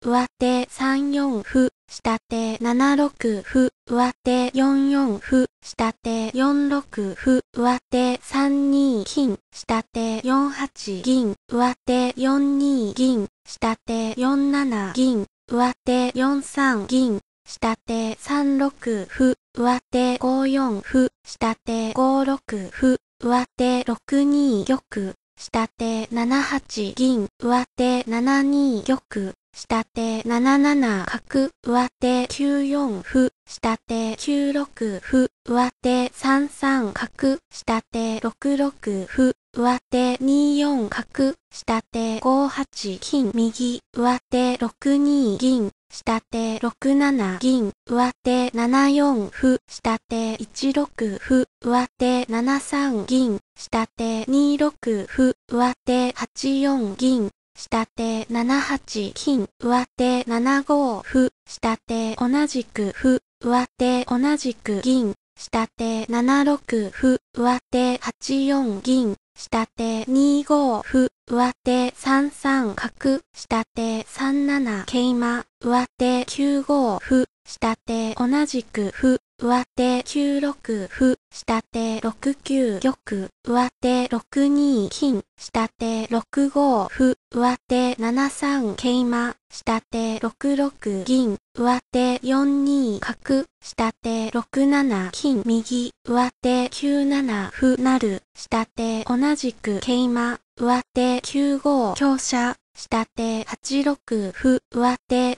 上手3四歩、下手7六歩、上手4四歩、下手4六歩、上手3二金、下手4八銀、上手4二銀、下手4七銀、上手4三銀、下手3六歩、上手5四歩、下手5六歩、上手6二玉、下手7八銀、上手7二玉、下手7 7角、上手9 4歩、下手9 6歩、上手3 3角、下手6 6歩、上手2 4角、下手5 8金、右、上手6 2銀、下手6 7銀、上手7 4歩、下手1 6歩、上手7 3銀、下手2 6歩、上手8 4銀、下手7八金、上手7五歩、下手同じく歩、上手同じく銀、下手7六歩、上手8四銀、下手2五歩、上手3三角、下手3七桂馬、上手9五歩、下手同じく歩、上手9六歩、下手6九玉、上手6二金、下手6五歩、上手7三桂馬、下手6六銀、上手4二角、下手6七金右、上手9七歩成、下手同じく桂馬、上手9五強者、下手8六歩、上手9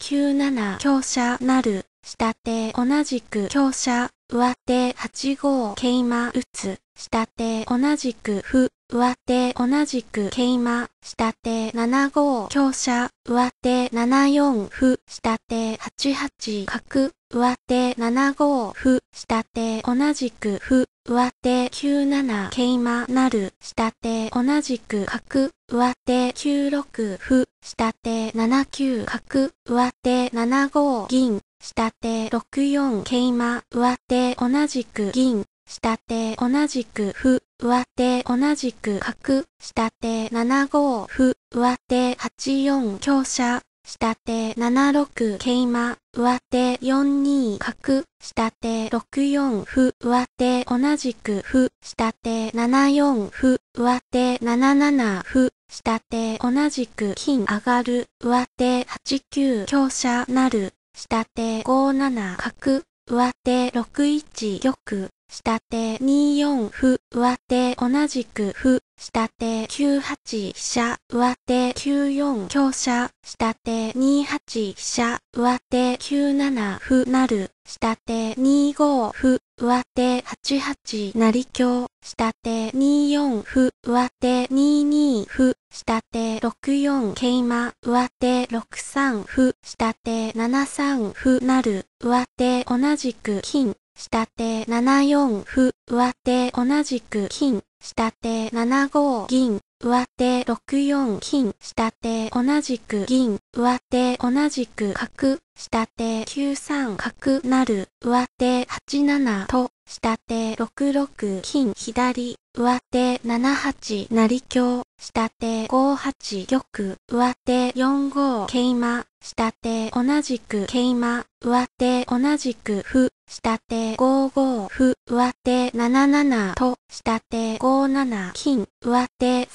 七者、なる、下手同じく強者、上手8五桂馬打つ、下手同じく歩、上手同じく桂馬、下手7五強者、上手7四歩、下手8八角、上手7五歩、下手同じく歩、上手9七桂馬なる、下手同じく角、上手9六歩、下手7九角、上手7五銀、下手6四桂馬、上手同じく銀、下手同じく歩、上手同じく角、下手7五歩、上手8四強者下手7六桂馬、上手4二角、下手6四歩、上手同じく歩、下手7四歩、上手7七歩、下手同じく金上がる、上手8九強者なる。下手5 7角、上手6 1玉。下手2四歩、上手同じく歩、下手9八飛車、上手9四強車、下手2八飛車、上手9七歩なる、下手2五歩、上手8八成香、下手2四歩、上手2二歩、下手6四桂馬、上手6三歩、下手7三歩なる、上手同じく金、下手7四歩、上手同じく金、下手7五銀、上手6四金、下手同じく銀、上手同じく角、下手9三角なる、上手8七と、下手6 6金左、上手7 8成香、下手5 8玉、上手4 5桂馬、下手同じく桂馬、上手同じく歩、下手5 5歩、上手7 7と、下手5 7金、上手3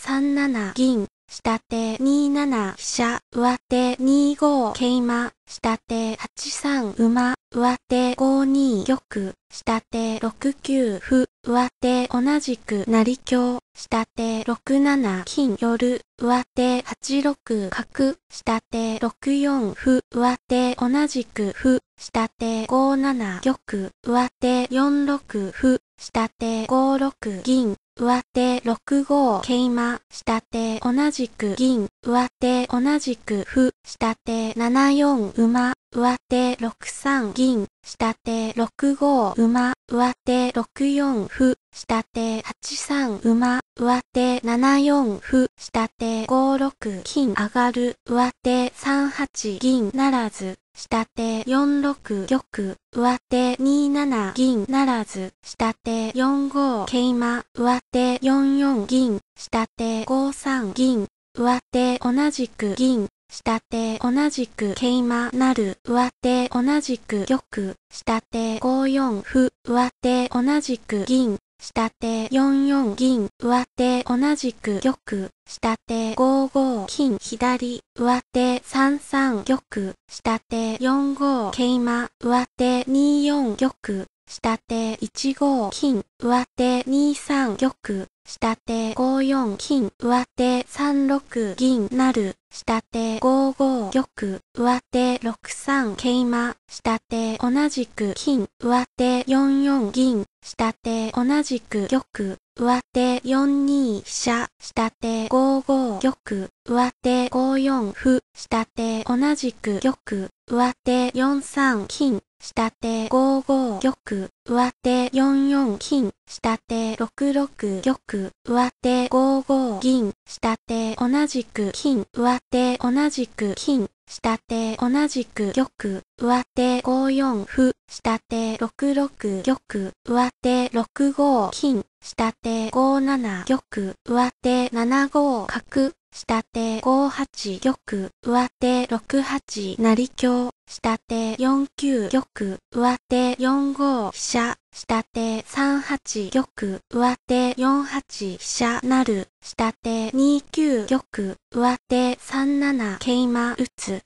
7銀、下手2 7飛車、上手2 5桂馬、下手8 3馬、上手5二玉、下手6九歩、上手同じく成香、下手6七金夜、上手8六角、下手6四歩、上手同じく歩、下手5七玉、上手4六歩、下手5六銀、上手6五桂馬、下手同じく銀、上手同じく歩、下手7四馬、上手6三銀、下手6五馬、上手6四歩、下手8三馬、上手7四歩、下手5六金上がる、上手3八銀ならず、下手4六玉、上手2七銀ならず、下手4五桂馬、上手4四銀、下手5三銀、上手同じく銀、下手同じく桂馬なる上手同じく玉下手5四歩上手同じく銀下手4四銀上手同じく玉下手5五金左上手3三玉下手4五桂馬上手2四玉下手1五金上手2三玉下手5四金、上手3六銀なる、下手5五玉、上手6三桂馬、下手同じく金、上手4四銀、下手同じく玉、上手4二飛車、下手5五玉、上手5四歩、下手同じく玉、上手4三金、下手5五玉、上手4四金、下手6六玉、上手5五銀、下手同じく金、上手同じく金、下手同じく玉、上手5四歩、下手6六玉、上手6五金、下手5七玉、上手7五角、下手5八玉、上手6八成香、下手4九玉、上手4五飛車、下手3八玉、上手4八飛車なる、下手2九玉、上手3七桂馬打つ。